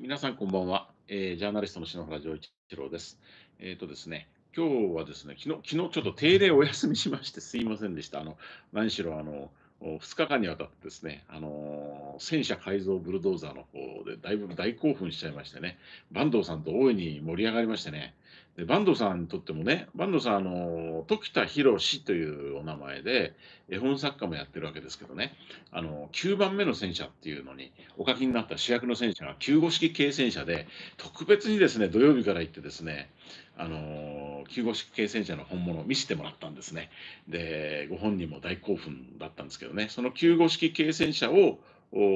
皆さんこんばんは、えー、ジャーナリストの篠原丈一郎です。えっ、ー、とですね、今日はですね、昨日昨日ちょっと定例お休みしましてすいませんでした。あの何しろあの2日間にわたってですね、あの戦車改造ブルドーザーの方でだいぶ大興奮しちゃいましてね、坂東さんと大いに盛り上がりましてね、で坂東さんにとってもね坂東さんあの時田博というお名前で絵本作家もやってるわけですけどねあの9番目の戦車っていうのにお書きになった主役の戦車が9五式軽戦車で特別にですね土曜日から行ってですねあの9五式軽戦車の本物を見せてもらったんですねでご本人も大興奮だったんですけどねその9五式軽戦車を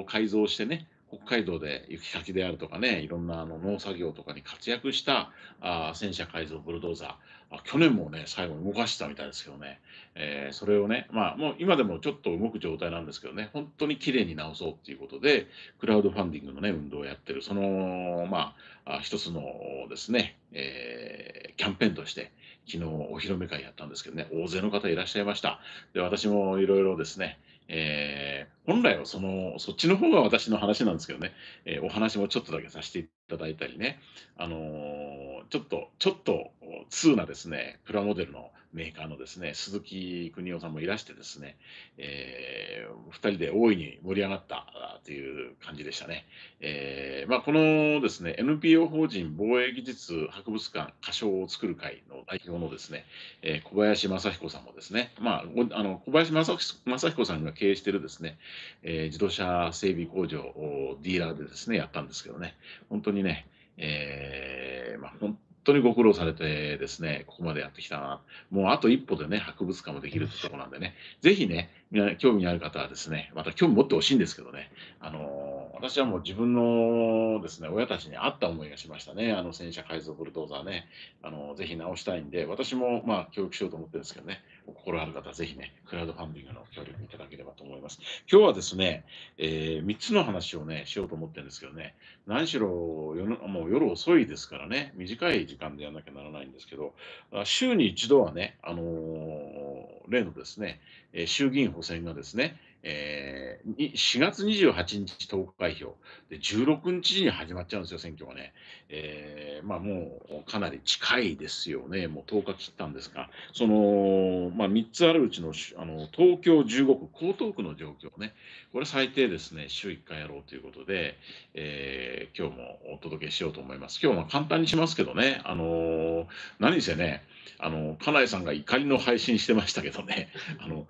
改造してね北海道で雪かきであるとかねいろんなあの農作業とかに活躍したあ戦車改造ブルドーザーあ去年もね最後に動かしたみたいですけどね、えー、それをねまあもう今でもちょっと動く状態なんですけどね本当に綺麗に直そうっていうことでクラウドファンディングのね運動をやってるそのまあ一つのですね、えー、キャンペーンとして昨日お披露目会やったんですけどね大勢の方いらっしゃいましたで私もいろいろですねえー、本来はそのそっちの方が私の話なんですけどね、えー、お話もちょっとだけさせていただいたりね、あのー、ちょっと、ちょっと通なですね、プラモデルのメーカーのですね、鈴木邦夫さんもいらしてですね、えー、2人で大いに盛り上がったという感じでしたね。えー、まあ、このですね、NPO 法人防衛技術博物館歌唱を作る会の代表のですね、えー、小林正彦さんもですね、まあ、あの小林正彦さんが経営してるですね、え自動車整備工場ディーラーでですね、やったんですけどね、本当ににね、えーまあ、本当にご苦労されてですね、ここまでやってきたな。もうあと一歩でね、博物館もできるってとこなんでね、ぜひね、興味ある方はですね、また興味持ってほしいんですけどね、あの私はもう自分のですね、親たちに合った思いがしましたね、あの戦車改造ブルドーザーね、あのぜひ直したいんで、私もまあ教育しようと思ってるんですけどね、心ある方、はぜひね、クラウドファンディングの協力いただければと思います。今日はですね、えー、3つの話をね、しようと思ってるんですけどね、何しろ夜もう夜遅いですからね、短い時間でやらなきゃならないんですけど、週に一度はね、あの例のですね、え衆議院補選がですね、えー、4月28日投開票で、16日に始まっちゃうんですよ、選挙がね。えー、まあ、もうかなり近いですよね、もう10日切ったんですが、その、まあ、3つあるうちのあの東京15区、江東区の状況ね、これ最低ですね、週1回やろうということで、えー、今日もお届けしようと思います。今日も簡単にしますけどね、あのー、何せね、あの、金井さんが怒りの配信してましたけどね、あの、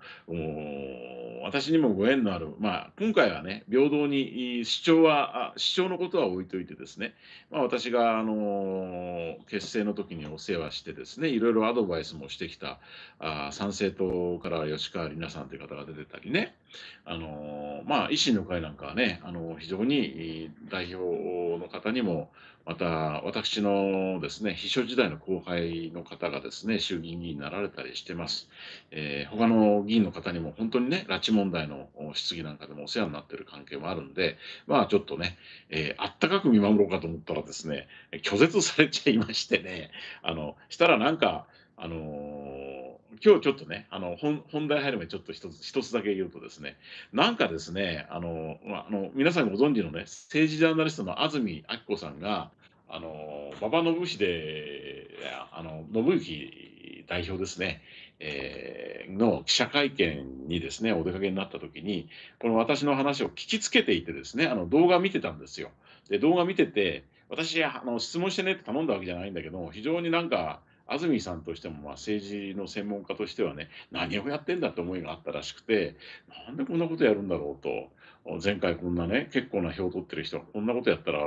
私にもご縁のある、まあ、今回はね、平等に主張は、主張のことは置いといてですね、まあ、私が、あの結成の時にお世話してですね、いろいろアドバイスもしてきた、あ参政党から吉川里奈さんという方が出てたりね、あのまあ、維新の会なんかはね、あの非常に代表の方にも、また私のですね秘書時代の後輩の方がですね衆議院議員になられたりしてます、えー、他の議員の方にも本当にね拉致問題の質疑なんかでもお世話になってる関係もあるんでまあちょっとね、えー、あったかく見守ろうかと思ったらですね拒絶されちゃいましてねあのしたらなんかあのー今日ちょっとね、あの本本題入る前ちょっと一つ一つだけ言うとですね、なんかですね、あの、まあ、あの皆さんご存知のね、政治ジャーナリストの安住明子さんが、あの馬場信秀、あの信之代表ですね、えー、の記者会見にですね、お出かけになった時に、この私の話を聞きつけていてですね、あの動画見てたんですよ。で、動画見てて、私、あの質問してねって頼んだわけじゃないんだけど、非常になんか、安住さんとしても、まあ、政治の専門家としてはね、何をやってんだって思いがあったらしくて、なんでこんなことやるんだろうと、前回こんなね、結構な票を取ってる人がこんなことやったら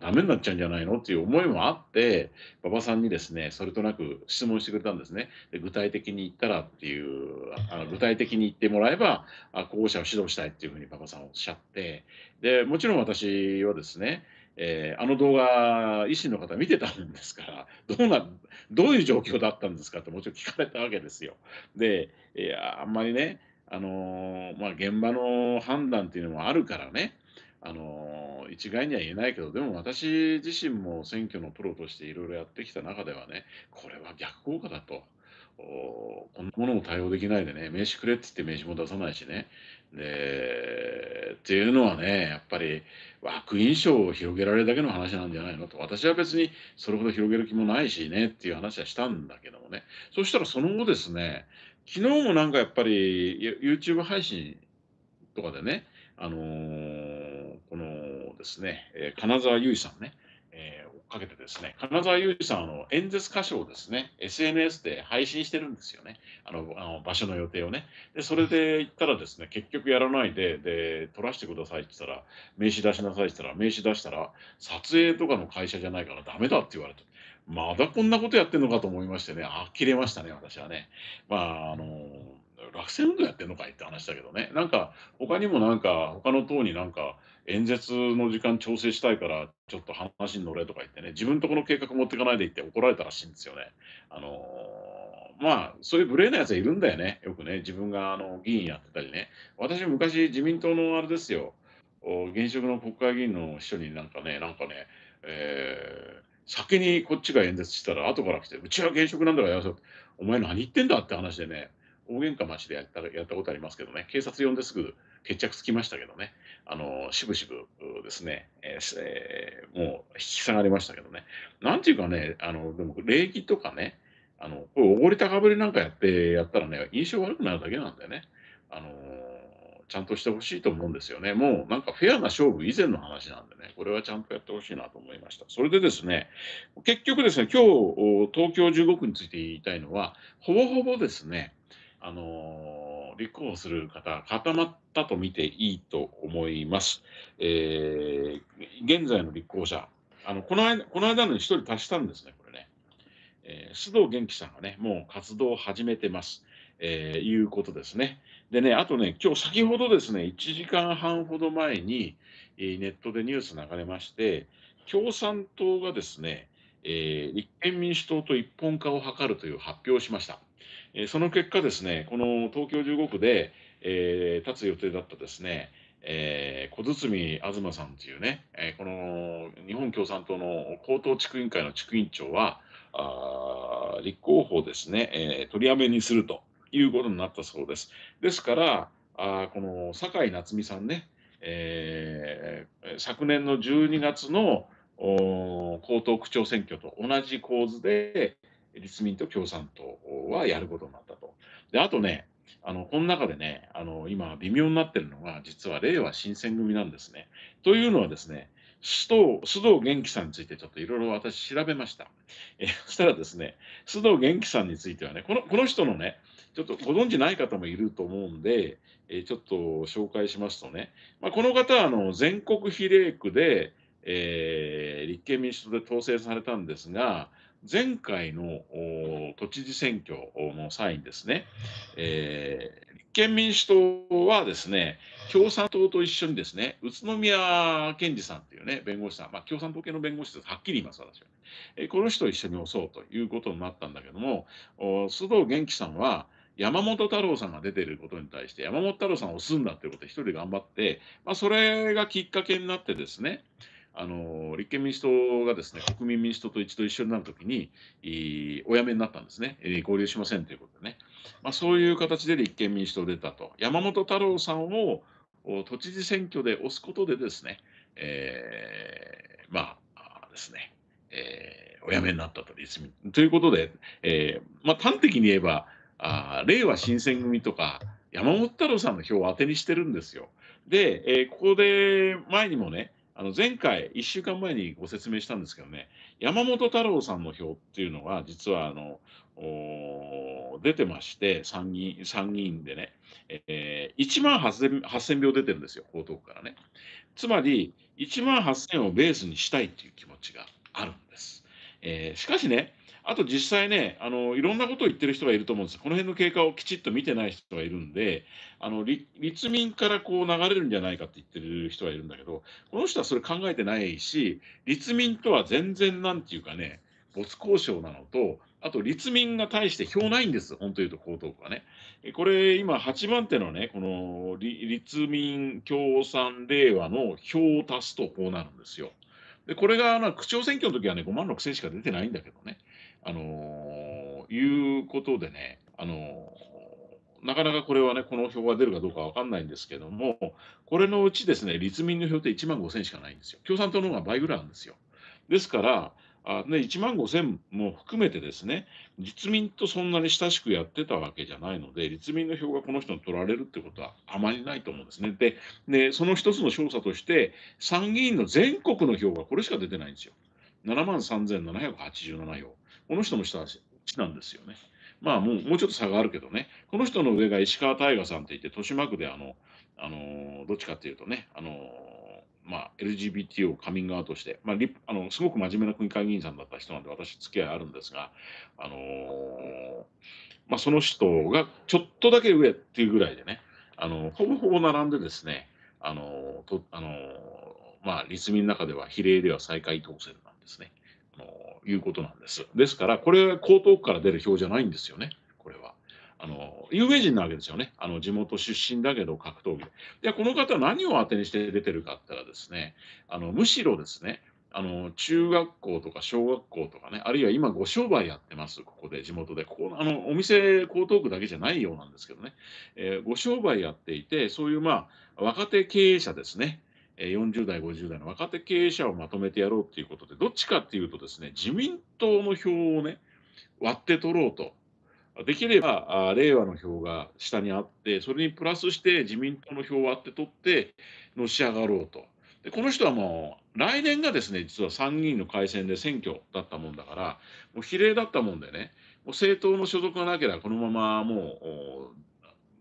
ダメになっちゃうんじゃないのっていう思いもあって、馬場さんにですね、それとなく質問してくれたんですね。で具体的に言ったらっていう、あの具体的に言ってもらえば、候補者を指導したいっていうふうに馬場さんおっしゃって、で、もちろん私はですね、えー、あの動画、医師の方見てたんですから、どうな、どういう状況だったんですかってもちろん聞かれたわけですよ。で、いや、あんまりね、あのー、まあ、現場の判断っていうのもあるからね、あのー、一概には言えないけど、でも私自身も選挙のプロとしていろいろやってきた中ではね、これは逆効果だと。こんなものも対応できないでね、名刺くれって言って名刺も出さないしね、でっていうのはねやっぱり枠印象を広げられるだけの話なんじゃないのと私は別にそれほど広げる気もないしねっていう話はしたんだけどもねそしたらその後ですね昨日もなんかやっぱり YouTube 配信とかでねあのー、このですね金沢優衣さんね、えかけてですね、金沢裕二さんの演説箇所をですね、SNS で配信してるんですよね、あのあの場所の予定をね。で、それで行ったらですね、結局やらないで、で、撮らせてくださいって言ったら、名刺出しなさいって言ったら、名刺出したら、撮影とかの会社じゃないからダメだって言われて。まだこんなことやってんのかと思いましてね、呆れましたね、私はね。まあ、あの落選運動やってんのかいって話だけどね、なんか、他にもなんか、他の党になんか、演説の時間調整したいから、ちょっと話に乗れとか言ってね、自分とこの計画持ってかないでいって怒られたらしいんですよね。あのまあ、そういう無礼なやつはいるんだよね、よくね、自分があの議員やってたりね。私、昔、自民党のあれですよ、現職の国会議員の秘書になんかね、なんかね、えー先にこっちが演説したら後から来て、うちは現職なんだからやお前何言ってんだって話でね、大喧嘩町でやったやったことありますけどね、警察呼んですぐ決着つきましたけどね、あのしぶしぶですね、えーえー、もう引き下がりましたけどね、なんていうかね、あのでも礼儀とかね、あのこれおごり高ぶりなんかやってやったらね、印象悪くなるだけなんだよね。あのちゃんとしてほしいと思うんですよね。もうなんかフェアな勝負以前の話なんでね、これはちゃんとやってほしいなと思いました。それでですね、結局ですね、今日東京15区について言いたいのは、ほぼほぼですね、あのー、立候補する方、固まったと見ていいと思います。えー、現在の立候補者、あのこの間この間の1人足したんですね、これね。えー、須藤元気さんがね、もう活動を始めてます。えー、いうことですね。でね、あとね、今日先ほどですね、1時間半ほど前に、えー、ネットでニュース流れまして、共産党がですね、えー、立憲民主党と一本化を図るという発表をしました。えー、その結果ですね、この東京15区で、えー、立つ予定だったですね、えー、小堤東さんというね、えー、この日本共産党の高等地区委員会の地区委員長は、あ立候補をですね、えー、取りやめにすると。いうことになったそうです。ですから、あこの酒井夏美さんね、えー、昨年の12月の江東区長選挙と同じ構図で、立民と共産党はやることになったと。であとね、あのこの中でね、あの今、微妙になってるのが、実は令和新選組なんですね。というのはですね、須藤須藤元気さんについてちょっといろいろ私調べました。えそしたらですね、須藤元気さんについてはね、このこの人のね、ちょっとご存じない方もいると思うんで、えー、ちょっと紹介しますとね、まあ、この方はあの全国比例区で、えー、立憲民主党で当選されたんですが、前回の都知事選挙の際にですね、えー、立憲民主党はですね、共産党と一緒にですね、宇都宮健治さんというね、弁護士さん、まあ、共産党系の弁護士です、はっきり言います、私は、ね、えー、この人を一緒に押そうということになったんだけども、須藤元気さんは、山本太郎さんが出てることに対して山本太郎さんを押すんだっていうことで一人で頑張って、まあ、それがきっかけになってですねあの立憲民主党がですね国民民主党と一度一緒になるときにお辞めになったんですね、合流しませんということでね、まあ、そういう形で立憲民主党出たと、山本太郎さんを都知事選挙で押すことで、ですね、えー、まあですね、えー、お辞めになったとということで、えーまあ、端的に言えば、あ令和新選組とか山本太郎さんの票を当てにしてるんですよ。で、えー、ここで前にもねあの前回1週間前にご説明したんですけどね山本太郎さんの票っていうのが実はあの出てまして参議参議院でね、えー、1万 8000, 票出てるんですよ江東区からね。つまり1万8000をベースにしたいっていう気持ちがあるんです。えー、しかしねあと実際ねあの、いろんなことを言ってる人がいると思うんです、この辺の経過をきちっと見てない人がいるんで、あの立民からこう流れるんじゃないかって言ってる人がいるんだけど、この人はそれ考えてないし、立民とは全然なんていうかね、没交渉なのと、あと立民が対して票ないんです、本当に言うと江東区はね。これ、今、8番手のね、この立民、共産、令和の票を足すとこうなるんですよ。でこれがあの区長選挙の時はね、5万6千しか出てないんだけどね。あのいうことでね、あのなかなかこれはね、この票が出るかどうか分かんないんですけども、これのうちですね、立民の票って1万5000しかないんですよ。共産党の方が倍ぐらいなんですよ。ですから、あね、1万5000も含めてですね、立民とそんなに親しくやってたわけじゃないので、立民の票がこの人に取られるってことはあまりないと思うんですね。で、でその一つの調査として、参議院の全国の票がこれしか出てないんですよ。7万3787票。この人も下なんですよね。まあもうもうちょっと差があるけどね、この人の上が石川大我さんっていって、豊島区であの、あのどっちかっていうとね、あのまあ、LGBT をカミングアウトして、まあ、あのすごく真面目な国会議員さんだった人なんで私付き合いあるんですが、あのー、まあ、その人がちょっとだけ上っていうぐらいでねあのほぼほぼ並んでですねあのとあの、まあ、立民の中では比例では最下位当選なんですね。いうことなんです。ですから、これ、江東区から出る票じゃないんですよね、これは。あの有名人なわけですよね、あの地元出身だけど格闘技で。この方、何を当てにして出てるかって言ったらですね、あのむしろですね、あの中学校とか小学校とかね、あるいは今、ご商売やってます、ここで、地元で、ここあのお店、江東区だけじゃないようなんですけどね、えー、ご商売やっていて、そういう、まあ、若手経営者ですね、40代、50代の若手経営者をまとめてやろうということで、どっちかっていうとですね、自民党の票をね、割って取ろうと。できれば、令和の票が下にあって、それにプラスして自民党の票を割って取って、のし上がろうと。でこの人はもう、来年がですね、実は参議院の改選で選挙だったもんだから、もう比例だったもんでね、もう政党の所属がなければ、このままもう、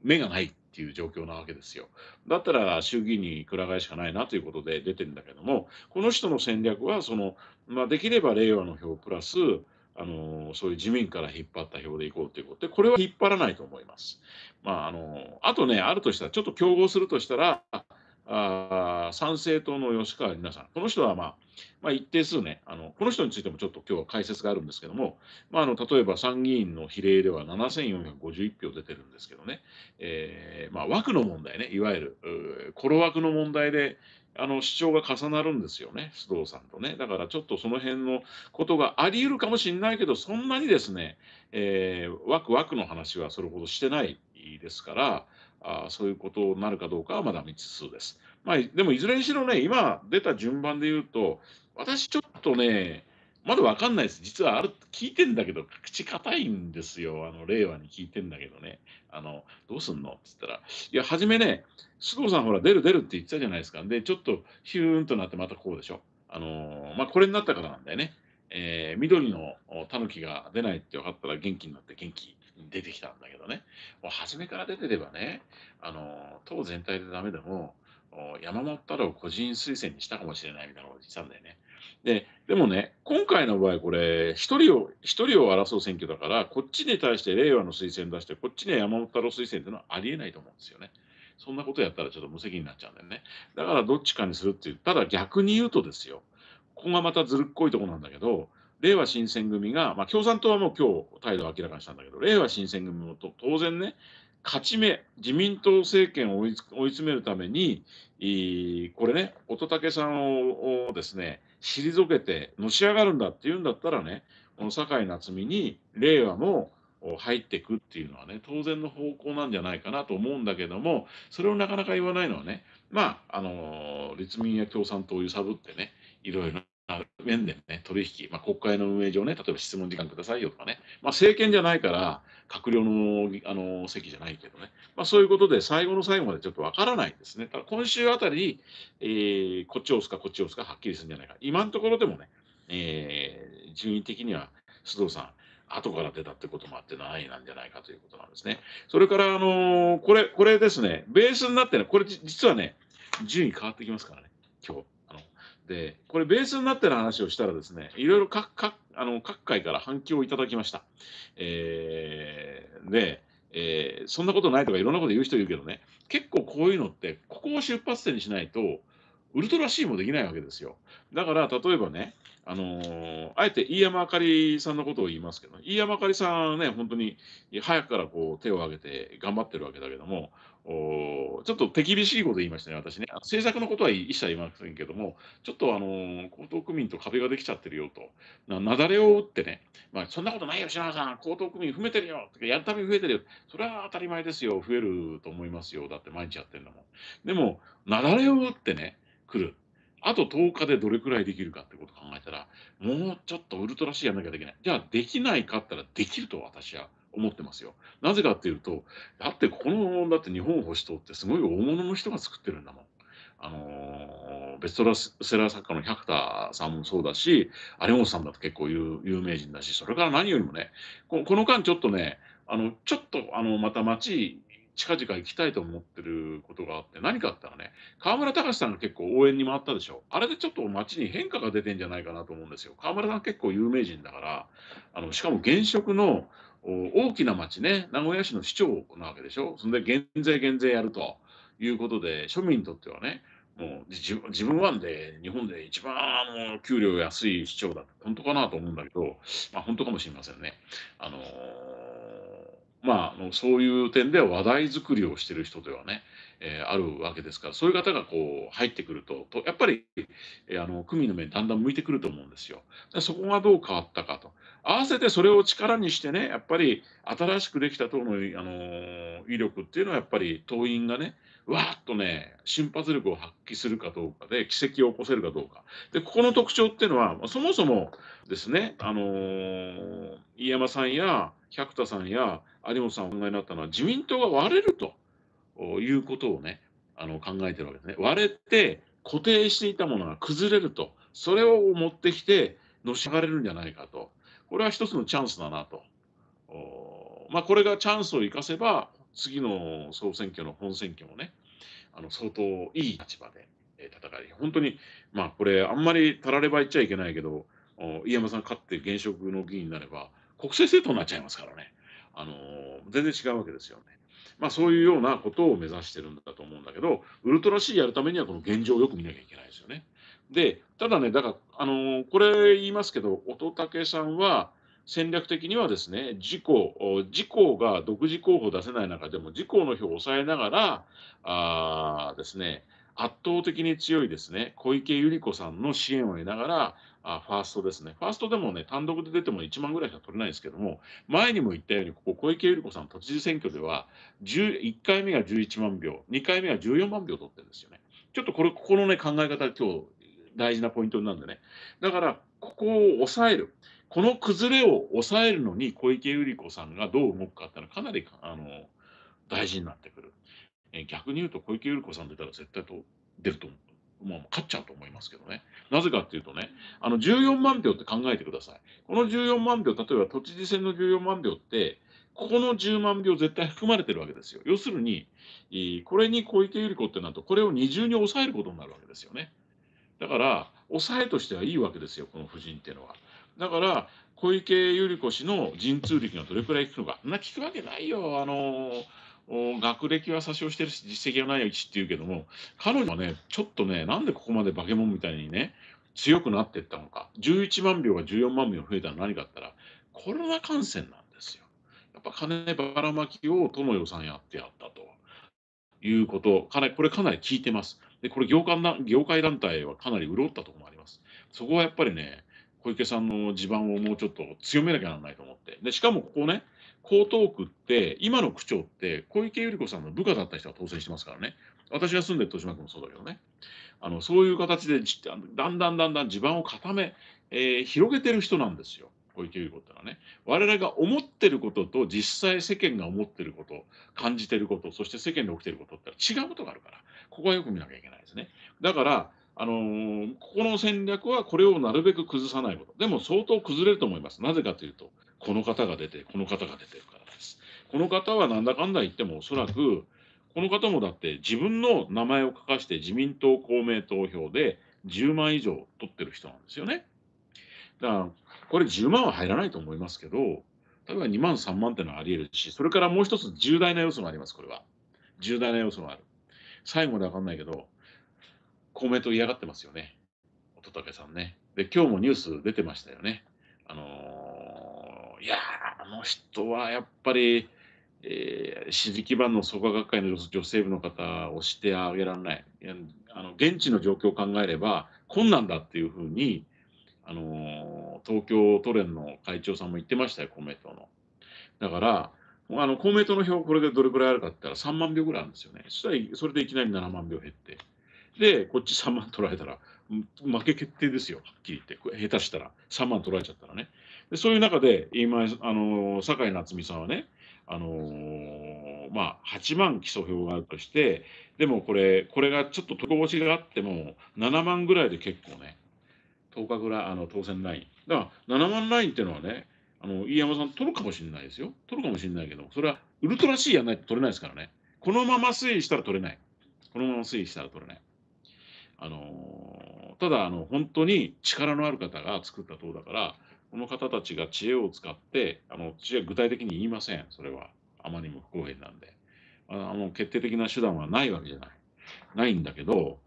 目がないっていう状況なわけですよ。だったら衆議院にくら替えしかないなということで出てるんだけども、この人の戦略はその、まあ、できれば令和の票プラス、あのそういう自民から引っ張った票でいこうということで、これは引っ張らないと思います。まあ、あのあとね、あるとしたら、ちょっと競合するとしたら、あ参政党の吉川里奈さん、この人は、まあ、まあ、一定数ねあの、この人についてもちょっと今日は解説があるんですけども、まあ、あの例えば参議院の比例では7451票出てるんですけどね、えーまあ、枠の問題ね、いわゆる、の枠の問題で、あの主張が重なるんですよね、須藤さんとね。だからちょっとその辺のことがあり得るかもしれないけど、そんなにですね、えー、枠の話はそれほどしてないですから、あそういうことになるかどうかはまだ未知数です。まあ、でも、いずれにしろね、今出た順番で言うと、私ちょっとね、まだ分かんないです。実はある聞いてんだけど、口硬いんですよ。あの令和に聞いてんだけどね。あのどうすんのって言ったら、いや、初めね、須藤さん、ほら、出る出るって言ってたじゃないですか。で、ちょっとヒューンとなって、またこうでしょ。あのまあ、これになったからなんだよね。えー、緑のタヌキが出ないって分かったら元気になって元気。出てきたんだけどね、もう初めから出てればね、あの党全体でダメでも、山本太郎個人推薦にしたかもしれないみたいなこと言ってたんだよね。で、でもね、今回の場合、これ、一人を、一人を争う選挙だから、こっちに対して令和の推薦出して、こっちに山本太郎推薦っていうのはありえないと思うんですよね。そんなことやったらちょっと無責任になっちゃうんだよね。だからどっちかにするっていう、ただ逆に言うとですよ、ここがまたずるっこいとこなんだけど、れいわ新選組が、まあ、共産党はもう今日態度を明らかにしたんだけど、れいわ新選組もと当然ね、勝ち目、自民党政権を追い詰めるために、これね、乙武さんをですね、退けてのし上がるんだっていうんだったらね、この酒井夏実に令和も入っていくっていうのはね、当然の方向なんじゃないかなと思うんだけども、それをなかなか言わないのはね、まあ、あのー、立民や共産党を揺さぶってね、いろいろ面でね、取引、まあ、国会の運営上ね、例えば質問時間くださいよとかね、まあ、政権じゃないから、閣僚のあの席じゃないけどね、まあ、そういうことで、最後の最後までちょっとわからないですね。ただ今週あたりえー、こっちを押すか、こっちを押すか、はっきりするんじゃないか。今のところでもね、えー、順位的には須藤さん、後から出たってこともあって何位なんじゃないかということなんですね。それから、あのー、これ、これですね、ベースになってね、これ実はね、順位変わってきますからね、今日。で、これベースになってる話をしたらですね、いろいろ各各あの各界から反響をいただきました。えー、で、えー、そんなことないとかいろんなこと言う人いるけどね、結構こういうのって、ここを出発点にしないと、ウルトラ C もできないわけですよ。だから、例えばね、あのー、あえて飯山あかりさんのことを言いますけど、飯山あかりさんはね、本当に早くからこう手を挙げて頑張ってるわけだけども、おちょっと手厳しいこと言いましたね、私ね。政策のことは一切言いませんけども、ちょっとあのー、江東区民と壁ができちゃってるよと、な雪崩を打ってね、まあ、そんなことないよ、篠原さん、江東区民増えてるよ、やるたび増えてるよ、それは当たり前ですよ、増えると思いますよ、だって毎日やってるんだもん。でも、雪崩を打ってね、来る。あと10日でどれくらいできるかってことを考えたら、もうちょっとウルトラシーやんなきゃできない。じゃあ、できないかったらできると私は思ってますよ。なぜかっていうと、だってここの、だって日本保守党ってすごい大物の人が作ってるんだもん。あのベストセラー作家の百田さんもそうだしモンさんだと結構有名人だしそれから何よりもねこの間ちょっとねあのちょっとあのまた街近々行きたいと思ってることがあって何かあったらね河村隆さんが結構応援に回ったでしょあれでちょっと街に変化が出てんじゃないかなと思うんですよ河村さん結構有名人だからあのしかも現職の大きな町ね、名古屋市の市長なわけでしょ、それで減税、減税やるということで、庶民にとってはね、もう自自分はんで日本で一番あの給料安い市長だって本当かなと思うんだけど、まあ、本当かもしれませんね。あのー、まあ、そういう点では話題作りをしてる人ではね、えー、あるわけですからそういう方がこう入ってくるととやっぱり、えー、あの組の面、だんだん向いてくると思うんですよ。そこがどう変わったかと合わせてそれを力にしてねやっぱり新しくできた党の、あの威力っていうのはやっぱり党員がねわーっとね瞬発力を発揮するかどうかで奇跡を起こせるかどうかでここの特徴っていうのはそもそもですね、あのー、飯山さんや百田さんや有本さんお考えになったのは自民党が割れると。いうことをね、あの考えてるわけですね。割れて固定していたものが崩れると、それを持ってきて、のし上がれるんじゃないかと。これは一つのチャンスだなと。まあ、これがチャンスを生かせば、次の総選挙の本選挙もね、あの相当いい立場で戦い、本当に、まあ、これ、あんまりたらればいっちゃいけないけど、飯山さん勝って現職の議員になれば、国政政党になっちゃいますからね、あの全然違うわけですよね。まあ、そういうようなことを目指してるんだと思うんだけど、ウルトラ C やるためにはこの現状をよく見なきゃいけないですよね。で、ただね、だから、あのー、これ言いますけど、乙武さんは戦略的にはですね、自公、自公が独自候補出せない中でも、自公の票を抑えながら、あですね、圧倒的に強いですね、小池百合子さんの支援を得ながら、あファーストですね。ファーストでもね、単独で出ても1万ぐらいしか取れないんですけども、前にも言ったように、ここ、小池百合子さん、都知事選挙では、1回目が11万票、2回目が14万票取ってるんですよね。ちょっとこれ、ここのね、考え方、今日、大事なポイントなんでね。だから、ここを抑える。この崩れを抑えるのに、小池百合子さんがどう動くかっていうのは、かなり、あの、大事になってくる。え逆に言うと、小池百合子さん出たら絶対と出ると思う。もう勝っちゃうと思いますけどね。なぜかっていうとね、あの14万票って考えてください。この14万票、例えば都知事選の14万票って、ここの10万票絶対含まれてるわけですよ。要するに、これに小池百合子ってなると、これを二重に抑えることになるわけですよね。だから、抑えとしてはいいわけですよ、この夫人っていうのは。だから、小池百合子氏の陣痛力がどれくらい効くのか、そんな効くわけないよ。あのー学歴は差し押してるし、実績はないうちっていうけども、彼女はね、ちょっとね、なんでここまで化け物みたいにね、強くなっていったのか、11万票が14万票増えたの何かったら、コロナ感染なんですよ。やっぱ金ばらまきを都の予算やってやったということ、かなりこれかなり効いてます。で、これ業界業界団体はかなり潤ったところもあります。そこはやっぱりね、小池さんの地盤をもうちょっと強めなきゃならないと思って。で、しかもここね、江東区って、今の区長って、小池百合子さんの部下だった人が当選してますからね、私が住んでる豊島区もそうだけどね、あのそういう形でだんだんだんだん地盤を固め、えー、広げてる人なんですよ。小池百合子ってのはね我々が思ってることと実際世間が思ってること感じてることそして世間で起きてることって違うことがあるからここはよく見なきゃいけないですねだからあのー、ここの戦略はこれをなるべく崩さないことでも相当崩れると思いますなぜかというとこの方が出て、この方が出てるからです。この方はなんだかんだ言っても、おそらく、この方もだって自分の名前を書かして自民党、公明党票で10万以上取ってる人なんですよね。だから、これ10万は入らないと思いますけど、例えば2万、3万ってのはあり得るし、それからもう一つ重大な要素があります、これは。重大な要素がある。最後まで分かんないけど、公明党嫌がってますよね。乙武さんね。で、今日もニュース出てましたよね。あのーいやあの人はやっぱり、えー、支持基盤の創価学会の女性部の方をしてあげられないあの現地の状況を考えれば困難だっていうふうに、あの東京都連の会長さんも言ってましたよ公明党の。だからあの公明党の票これでどれくらいあるかって言ったら3万票ぐらいあるんですよね。そしたらそれでいきなり7万票減って。で、こっち3万取られたら、負け決定ですよ、はっきり言って、下手したら、3万取られちゃったらね。でそういう中で、今、あの酒井夏美さんはね、あのー、まあ、8万基礎票があるとして、でもこれ、これがちょっととこ越しがあっても、7万ぐらいで結構ね、10日ぐらいあの当選ライン。だから、7万ラインっていうのはね、あの飯山さん、取るかもしれないですよ、取るかもしれないけど、それはウルトラシーやらないと取れないですからね、このまま推移したら取れない、このまま推移したら取れない。あのただあの本当に力のある方が作った塔だからこの方たちが知恵を使ってあの知恵具体的に言いませんそれはあまりにも不公平なんであの決定的な手段はないわけじゃないないんだけど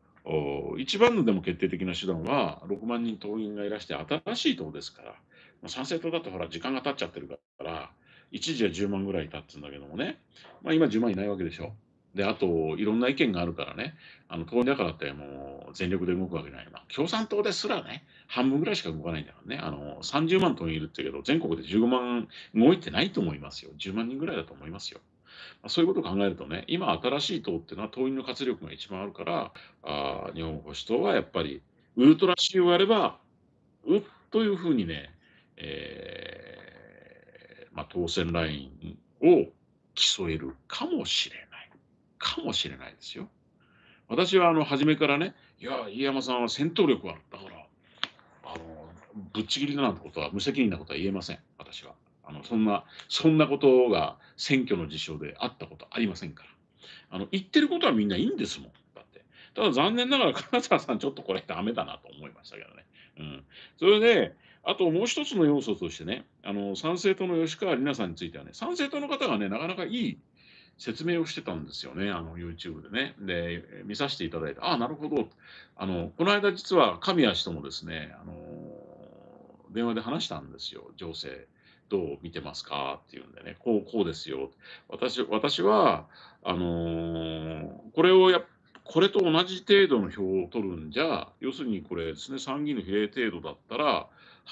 一番のでも決定的な手段は6万人党員がいらして新しい党ですから参政党だとほら時間が経っちゃってるから一時は10万ぐらい経たっつうんだけどもね、まあ、今10万いないわけでしょ。で、あと、いろんな意見があるからね、あの、党だからってもう全力で動くわけない。まあ、共産党ですらね、半分ぐらいしか動かないんだからね、あの、30万党員いるって言うけど、全国で15万動いてないと思いますよ。10万人ぐらいだと思いますよ。まあ、そういうことを考えるとね、今、新しい党っていうのは党員の活力が一番あるから、あ日本保守党はやっぱり、ウルトラ C をやれば、うっというふうにね、えーまあ、当選ラインを競えるかもしれない。かもしれないですよ。私はあの初めからね、いや、飯山さんは戦闘力はだから、あのぶっちぎりだなんてことは、無責任なことは言えません、私は。あのそんな、そんなことが選挙の事象であったことありませんから。あの言ってることはみんないいんですもん。だって。ただ残念ながら金沢さん、ちょっとこれダメだなと思いましたけどね。うん、それで、あともう一つの要素としてね、あの参政党の吉川里奈さんについてはね、参政党の方がね、なかなかいい説明をしてたんですよね、あの YouTube でね。で、見させていただいて、ああ、なるほど。あの、この間実は神谷氏ともですね、あの、電話で話したんですよ、情勢。どう見てますかっていうんでね、こう、こうですよ。私私は、あのこれをや、これと同じ程度の票を取るんじゃ、要するにこれですね、参議院の比例程度だったら、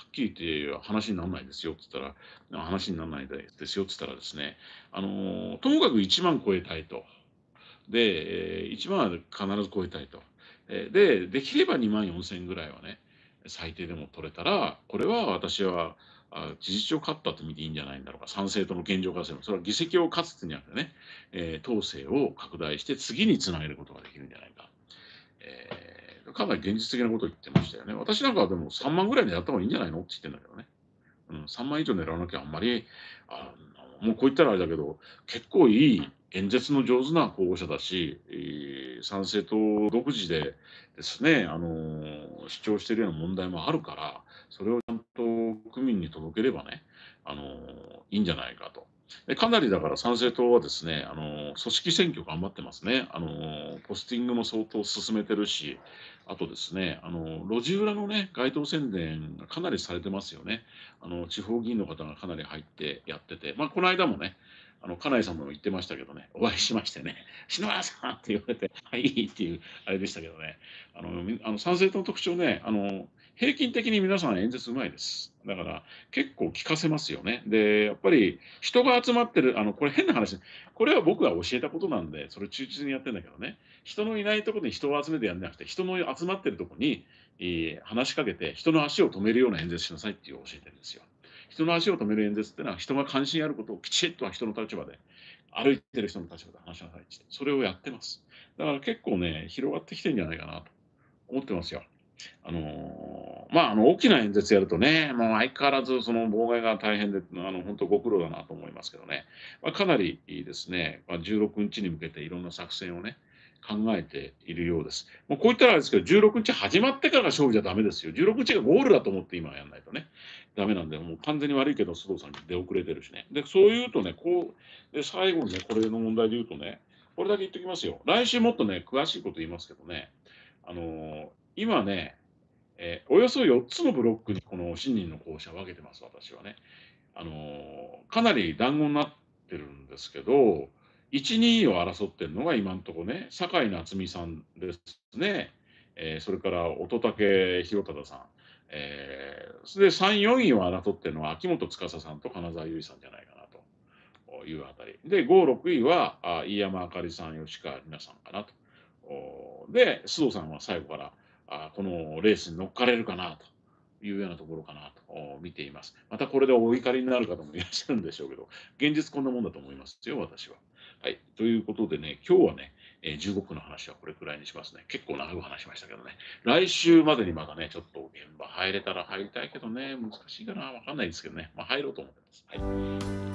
っきり言って話にならないですよって言ったら、話にならないですよって言ったらですね、あのともかく1万超えたいと。で、1万は必ず超えたいと。で、できれば2万4千ぐらいはね、最低でも取れたら、これは私は、あ事実上勝ったと見ていいんじゃないんだろうか、賛成との現状化せも、それは議席を勝つってんじゃてね、えー、党勢を拡大して次につなげることができるんじゃないか。えーかなり現実的なことを言ってましたよね。私なんかはでも3万ぐらいでやった方がいいんじゃないのって言ってんだけどね。うん、3万以上狙わなきゃあんまり、あもうこう言ったらあれだけど、結構いい演説の上手な候補者だし、えー、党独自でですね、あのー、主張しているような問題もあるから、それをちゃんと国民に届ければね、あのー、いいんじゃないかと。かなりだから参政党はですね、あの組織選挙頑張ってますねあの、ポスティングも相当進めてるし、あとですね、あの路地裏の、ね、街頭宣伝がかなりされてますよね、あの地方議員の方がかなり入ってやってて、まあ、この間もね、あの金井さんも言ってましたけどね、お会いしましてね、篠原さんって言われて、はいっていうあれでしたけどね、あのあの参政党の特徴ねあの、平均的に皆さん演説うまいです。だから結構聞かせますよね。で、やっぱり人が集まってる、あの、これ変な話、これは僕が教えたことなんで、それ忠実にやってんだけどね、人のいないところに人を集めてやんなくて、人の集まってるところに、えー、話しかけて、人の足を止めるような演説しなさいっていう教えてるんですよ。人の足を止める演説ってのは、人が関心あることをきちっと人の立場で、歩いてる人の立場で話しなさいって、それをやってます。だから結構ね、広がってきてるんじゃないかなと思ってますよ。あのーまあ、あの大きな演説やるとね、もう相変わらずその妨害が大変で、あの本当ご苦労だなと思いますけどね、まあ、かなりいいですね、まあ、16日に向けていろんな作戦をね、考えているようです。もうこういったらあれですけど、16日始まってからが勝負じゃだめですよ。16日がゴールだと思って今やんないとね、だめなんで、もう完全に悪いけど、須藤さんに出遅れてるしね。で、そういうとね、こう、で最後にね、これの問題で言うとね、これだけ言っておきますよ。来週もっとね、詳しいこと言いますけどね、あのー、今ね、えー、およそ4つのブロックにこの信任の校舎を分けてます、私はね。あのー、かなり団子になってるんですけど、1、2位を争ってるのが今のところね、酒井夏美さんですね、えー、それから乙武宏忠さん、えー、それで3、4位を争ってるのは秋元司さんと金沢優衣さんじゃないかなというあたり、で、5、6位はあ飯山あかりさん、吉川里奈さんかなと。で、須藤さんは最後からあこのレースに乗っかれるかなというようなところかなと見ています。またこれでお怒りになる方もいらっしゃるんでしょうけど、現実こんなもんだと思いますよ、私は。はい、ということでね、今日はね、えー、15区の話はこれくらいにしますね。結構長く話しましたけどね。来週までにまだね、ちょっと現場入れたら入りたいけどね、難しいかな、わかんないですけどね、まあ、入ろうと思ってます。はい